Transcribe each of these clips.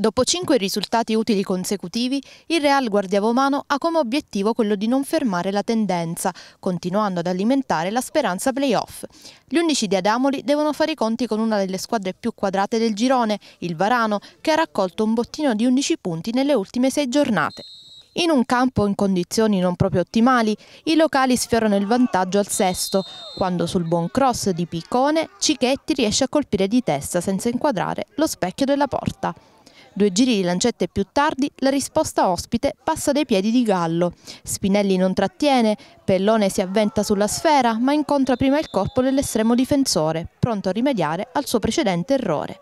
Dopo cinque risultati utili consecutivi, il Real Guardiavomano ha come obiettivo quello di non fermare la tendenza, continuando ad alimentare la speranza playoff. Gli undici di Adamoli devono fare i conti con una delle squadre più quadrate del girone, il Varano, che ha raccolto un bottino di 11 punti nelle ultime sei giornate. In un campo in condizioni non proprio ottimali, i locali sfiorano il vantaggio al sesto, quando sul buon cross di Piccone Cichetti riesce a colpire di testa senza inquadrare lo specchio della porta. Due giri di lancette più tardi la risposta ospite passa dai piedi di Gallo. Spinelli non trattiene, Pellone si avventa sulla sfera ma incontra prima il corpo dell'estremo difensore, pronto a rimediare al suo precedente errore.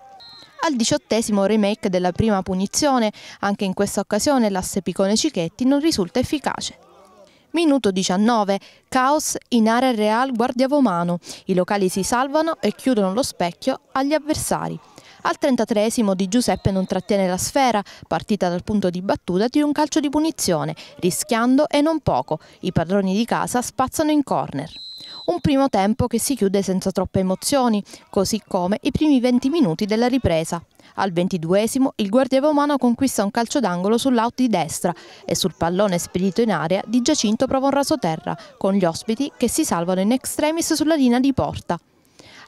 Al diciottesimo remake della prima punizione, anche in questa occasione l'asse Picone-Cichetti non risulta efficace. Minuto 19, caos in area Real guardia Vomano. I locali si salvano e chiudono lo specchio agli avversari. Al 33 Di Giuseppe non trattiene la sfera, partita dal punto di battuta di un calcio di punizione, rischiando e non poco. I padroni di casa spazzano in corner. Un primo tempo che si chiude senza troppe emozioni, così come i primi 20 minuti della ripresa. Al 22 il guardia romano conquista un calcio d'angolo sull'out di destra e sul pallone spedito in area Di Giacinto prova un rasoterra, con gli ospiti che si salvano in extremis sulla linea di porta.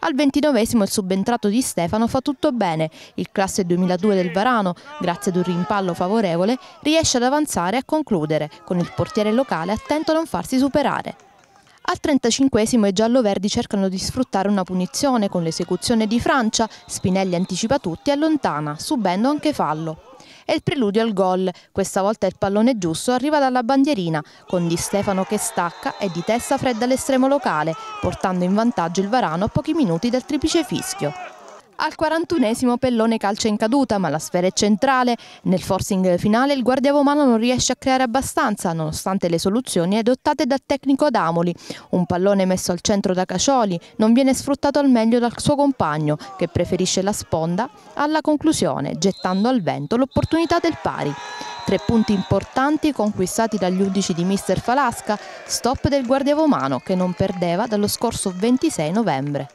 Al ventinovesimo il subentrato di Stefano fa tutto bene. Il classe 2002 del Varano, grazie ad un rimpallo favorevole, riesce ad avanzare e a concludere, con il portiere locale attento a non farsi superare. Al 35 i giallo-verdi cercano di sfruttare una punizione con l'esecuzione di Francia, Spinelli anticipa tutti e allontana, subendo anche fallo è il preludio al gol. Questa volta il pallone giusto arriva dalla bandierina, con Di Stefano che stacca e di testa fredda all'estremo locale, portando in vantaggio il Varano a pochi minuti dal triplice fischio. Al 41esimo pellone calcia in caduta, ma la sfera è centrale. Nel forcing finale il guardiavomano non riesce a creare abbastanza, nonostante le soluzioni adottate dal tecnico Adamoli. Un pallone messo al centro da Cacioli non viene sfruttato al meglio dal suo compagno, che preferisce la sponda alla conclusione, gettando al vento l'opportunità del pari. Tre punti importanti conquistati dagli undici di Mister Falasca, stop del guardiavomano che non perdeva dallo scorso 26 novembre.